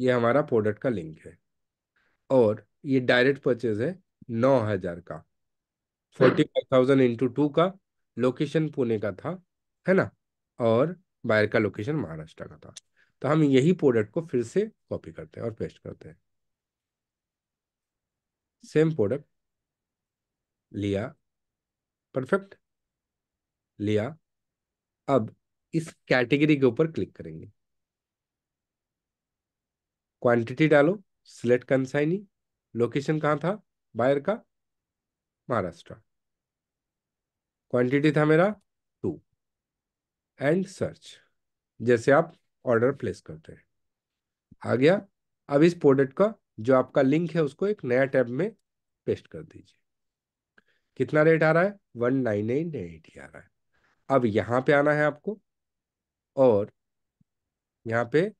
ये हमारा प्रोडक्ट का लिंक है और ये डायरेक्ट परचेज है नौ हजार का forty five thousand into two का लोकेशन पुणे का था है ना और बाहर का लोकेशन महाराष्ट्र का था तो हम यही प्रोडक्ट को फिर से कॉपी करते हैं और पेस्ट करते हैं सेम प्रोडक्ट लिया परफेक्ट लिया अब इस कैटेगरी के ऊपर क्लिक करेंगे क्वांटिटी डालो सिलेक्ट कंसाइनी लोकेशन कहाँ था बायर का महाराष्ट्र क्वांटिटी था मेरा टू एंड सर्च जैसे आप ऑर्डर प्लेस करते हैं आ गया अब इस प्रोडक्ट का जो आपका लिंक है उसको एक नया टैब में पेस्ट कर दीजिए कितना रेट आ रहा है one nine nine eight eighty आ रहा है अब यहाँ पे आना है आपको और यहाँ पे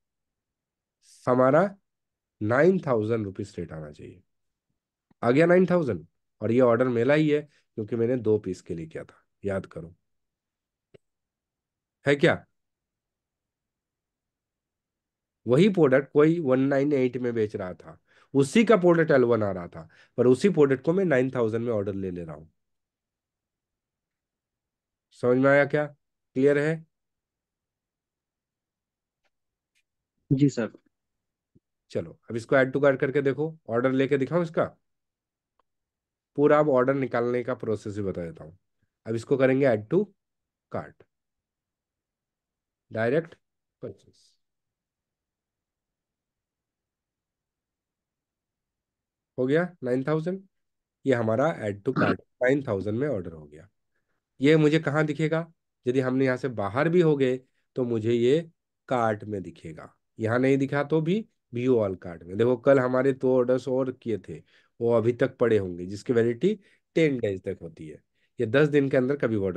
हमारा नाइन थाउजेंड रुपीज रेट आना चाहिए आ गया नाइन थाउजेंड और ये ऑर्डर मेला ही है क्योंकि मैंने दो पीस के लिए किया था याद करो है क्या वही प्रोडक्ट कोई वन नाइन एट में बेच रहा था उसी का प्रोडक्ट एलवन आ रहा था पर उसी प्रोडक्ट को मैं नाइन थाउजेंड में ऑर्डर ले ले रहा हूं समझ में आया क्या क्लियर है जी सर चलो अब इसको ऐड टू कार्ड करके देखो ऑर्डर लेके दिखाओ इसका पूरा अब ऑर्डर निकालने का प्रोसेस भी बता देता हूँ अब इसको करेंगे add to cart direct purchase हो गया नाइन थाउजेंड ये हमारा add to cart nine thousand में ऑर्डर हो गया ये मुझे कहाँ दिखेगा यदि हमने यहाँ से बाहर भी हो गए तो मुझे ये कार्ट में दिखेगा यहाँ नहीं दिखा तो भी बी ऑल कार्ड में देखो कल हमारे दो ऑर्डर्स और किए थे वो अभी तक पड़े होंगे जिसकी वैलिडिटी टेन डेज तक होती है ये दस दिन के अंदर कभी ऑर्डर